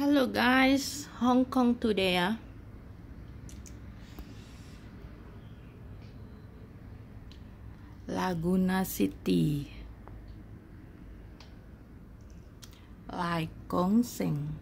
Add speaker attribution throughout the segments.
Speaker 1: hello guys hong kong today ah, laguna city like Kong Sing.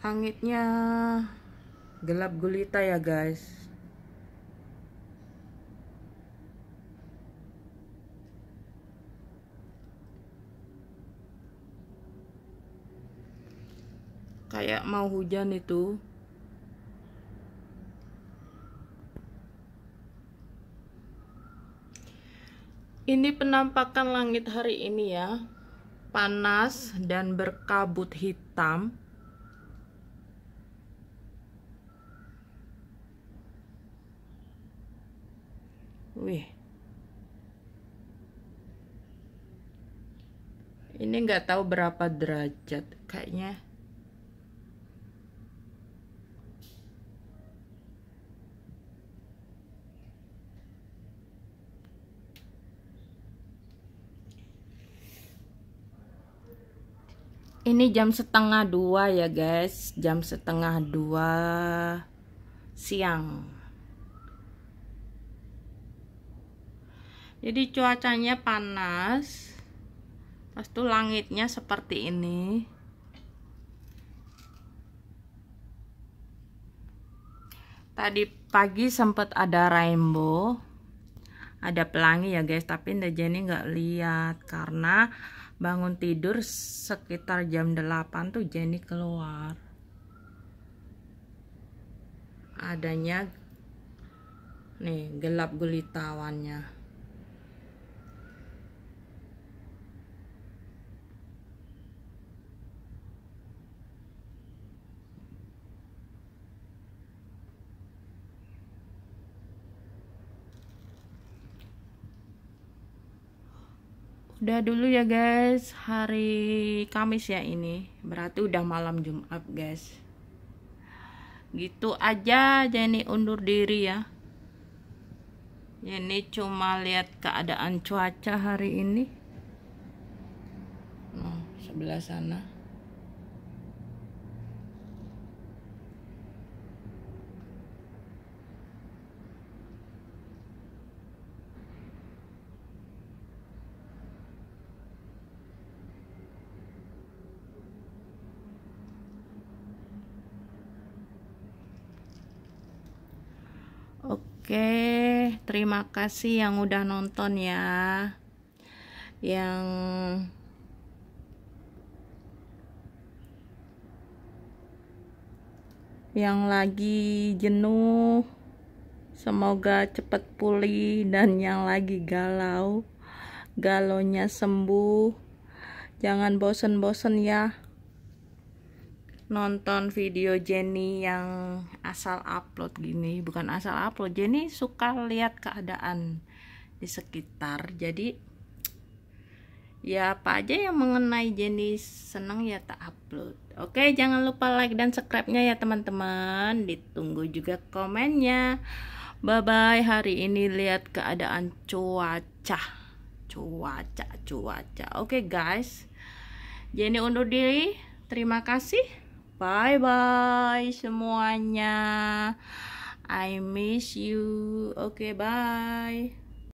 Speaker 1: langitnya gelap gulita ya guys kayak mau hujan itu ini penampakan langit hari ini ya panas dan berkabut hitam Wih. Ini nggak tahu berapa derajat kayaknya. Ini jam setengah dua ya guys, jam setengah dua siang. jadi cuacanya panas pas itu langitnya seperti ini tadi pagi sempat ada rainbow ada pelangi ya guys tapi Nda Jenny nggak lihat karena bangun tidur sekitar jam 8 tuh Jenny keluar adanya nih gelap gulitawannya udah dulu ya guys hari Kamis ya ini berarti udah malam Jumat guys gitu aja Jenny undur diri ya Jenny cuma lihat keadaan cuaca hari ini oh, sebelah sana oke terima kasih yang udah nonton ya yang yang lagi jenuh semoga cepat pulih dan yang lagi galau galonya sembuh jangan bosen-bosen ya nonton video Jenny yang asal upload gini bukan asal upload Jenny suka lihat keadaan di sekitar jadi ya apa aja yang mengenai Jenny seneng ya tak upload oke jangan lupa like dan subscribe nya ya teman-teman ditunggu juga komennya bye bye hari ini lihat keadaan cuaca cuaca cuaca oke guys Jenny undur diri terima kasih Bye-bye semuanya. I miss you. Okay, bye.